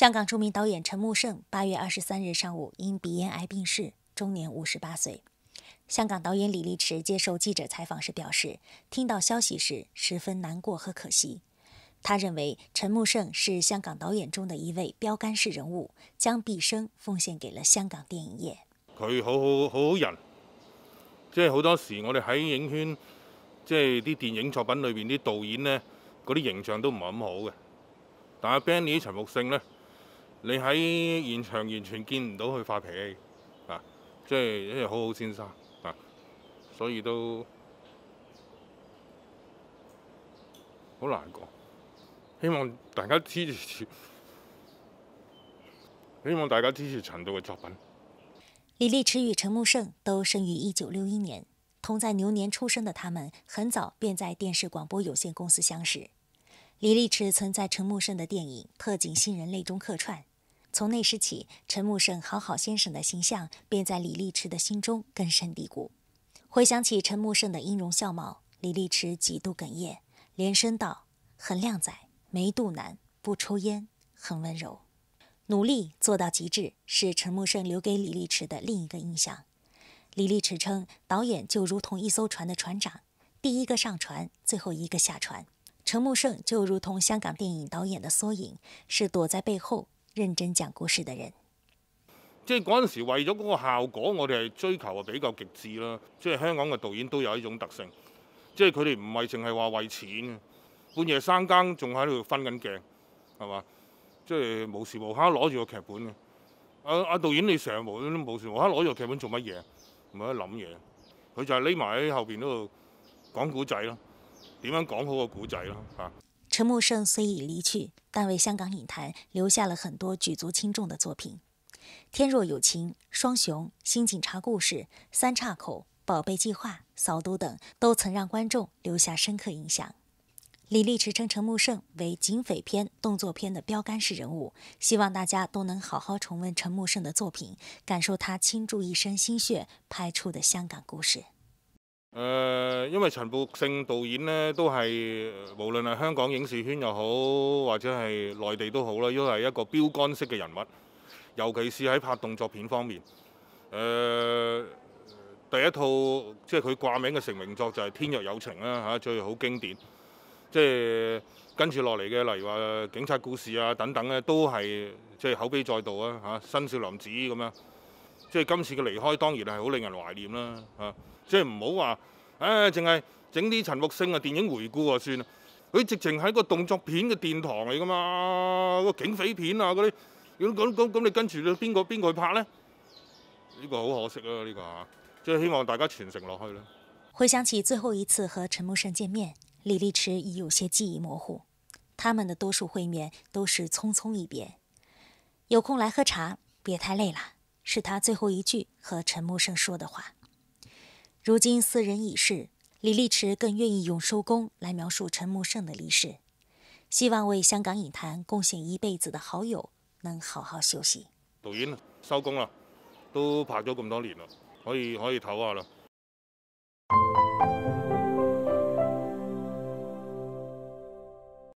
香港著名导演陈木胜八月二十三日上午因鼻咽癌病逝，终年五十八岁。香港导演李立驰接受记者采访时表示，听到消息时十分难过和可惜。他认为陈木胜是香港导演中的一位标杆式人物，将毕生奉献给了香港电影业。佢好好好好人，即系好多时我哋喺影圈，即系啲电影作品里边啲导演呢，嗰啲形象都唔系咁好嘅，但系 Beny 陈木胜呢，你喺現場完全見唔到佢發脾氣，啊！即係一係好好先生啊！所以都好難講，希望大家支持，希望大家支持陳導嘅作品。李立恆與陳木勝都生于一九六一年，同在牛年出生的他们，很早便在電視廣播有限公司相識。李立恆曾在陳木勝的電影《特警新人类》中客串。从那时起，陈木胜“好好先生”的形象便在李立池的心中根深蒂固。回想起陈木胜的音容笑貌，李立池几度哽咽，连声道：“很靓仔，没肚腩，不抽烟，很温柔，努力做到极致。”是陈木胜留给李立池的另一个印象。李立池称，导演就如同一艘船的船长，第一个上船，最后一个下船。陈木胜就如同香港电影导演的缩影，是躲在背后。认真讲故事的人，即系嗰阵时为咗嗰个效果，我哋系追求啊比较极致啦。即系香港嘅导演都有一种特性，即系佢哋唔系净系话为钱嘅，半夜三更仲喺度分紧镜，系嘛？即系无时无刻攞住个剧本嘅。阿阿导演你成日無冇事，我刻攞住剧本做乜嘢？唔系喺諗谂嘢，佢就系匿埋喺后边嗰度讲古仔咯，点样讲好个古仔咯？吓。陈木胜虽已离去，但为香港影坛留下了很多举足轻重的作品，《天若有情》《双雄》《新警察故事》《三岔口》《宝贝计划》《扫毒》等都曾让观众留下深刻印象。李立驰称陈木胜为警匪片、动作片的标杆式人物，希望大家都能好好重温陈木胜的作品，感受他倾注一生心血拍出的香港故事。诶，因为陈木胜导演咧，都系无论系香港影视圈又好，或者系内地都好啦，都系一个标杆式嘅人物，尤其是喺拍动作片方面。诶，第一套即系佢挂名嘅成名作就系《天若有情》啦，吓最好经典。即系跟住落嚟嘅，例如话《警察故事》啊等等咧，都系即系口碑再度啊吓，《新少林寺》咁样。即係今次嘅離開，當然係好令人懷念啦。啊，即係唔好話，唉，淨係整啲陳木勝啊電影回顧啊算啦。佢直情喺個動作片嘅殿堂嚟噶嘛，個警匪片啊嗰啲咁咁咁咁，你跟住邊個邊個去拍咧？呢個好可惜啊，呢個啊，即係希望大家傳承落去啦。回想起最後一次和陳木勝見面，李立池已有些記憶模糊。他們的多數會面都是匆匆一別。有空來喝茶，別太累了。是他最后一句和陈木胜说的话。如今四人已逝，李立驰更愿意用“收工”来描述陈木胜的离世，希望为香港影坛贡献一辈子的好友能好好休息。导演收工了，都拍咗咁多年了，可以可以唞下啦。